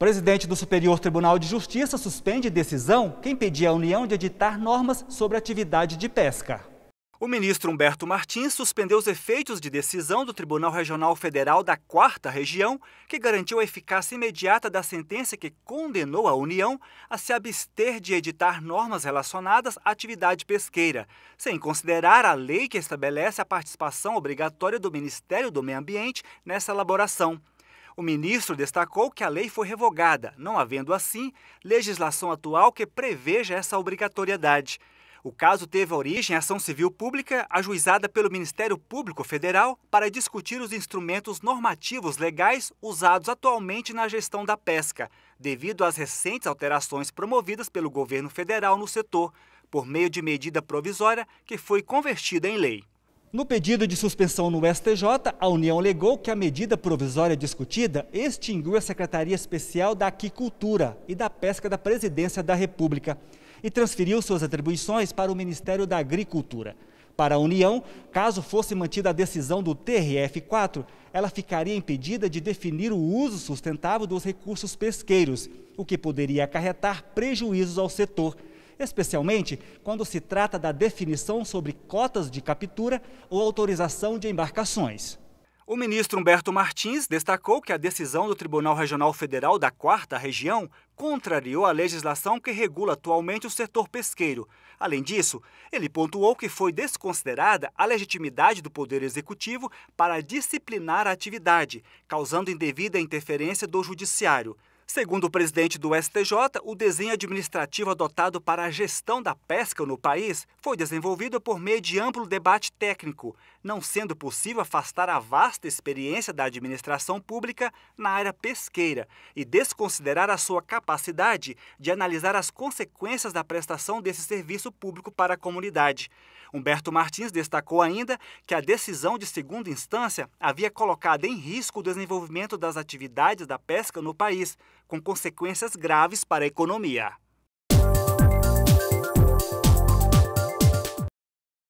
presidente do Superior Tribunal de Justiça suspende decisão que impedia a União de editar normas sobre atividade de pesca. O ministro Humberto Martins suspendeu os efeitos de decisão do Tribunal Regional Federal da Quarta Região, que garantiu a eficácia imediata da sentença que condenou a União a se abster de editar normas relacionadas à atividade pesqueira, sem considerar a lei que estabelece a participação obrigatória do Ministério do Meio Ambiente nessa elaboração. O ministro destacou que a lei foi revogada, não havendo assim legislação atual que preveja essa obrigatoriedade. O caso teve origem em ação civil pública ajuizada pelo Ministério Público Federal para discutir os instrumentos normativos legais usados atualmente na gestão da pesca, devido às recentes alterações promovidas pelo governo federal no setor, por meio de medida provisória que foi convertida em lei. No pedido de suspensão no STJ, a União alegou que a medida provisória discutida extinguiu a Secretaria Especial da Aquicultura e da Pesca da Presidência da República e transferiu suas atribuições para o Ministério da Agricultura. Para a União, caso fosse mantida a decisão do TRF4, ela ficaria impedida de definir o uso sustentável dos recursos pesqueiros, o que poderia acarretar prejuízos ao setor especialmente quando se trata da definição sobre cotas de captura ou autorização de embarcações. O ministro Humberto Martins destacou que a decisão do Tribunal Regional Federal da Quarta Região contrariou a legislação que regula atualmente o setor pesqueiro. Além disso, ele pontuou que foi desconsiderada a legitimidade do Poder Executivo para disciplinar a atividade, causando indevida interferência do Judiciário. Segundo o presidente do STJ, o desenho administrativo adotado para a gestão da pesca no país foi desenvolvido por meio de amplo debate técnico, não sendo possível afastar a vasta experiência da administração pública na área pesqueira e desconsiderar a sua capacidade de analisar as consequências da prestação desse serviço público para a comunidade. Humberto Martins destacou ainda que a decisão de segunda instância havia colocado em risco o desenvolvimento das atividades da pesca no país, com consequências graves para a economia.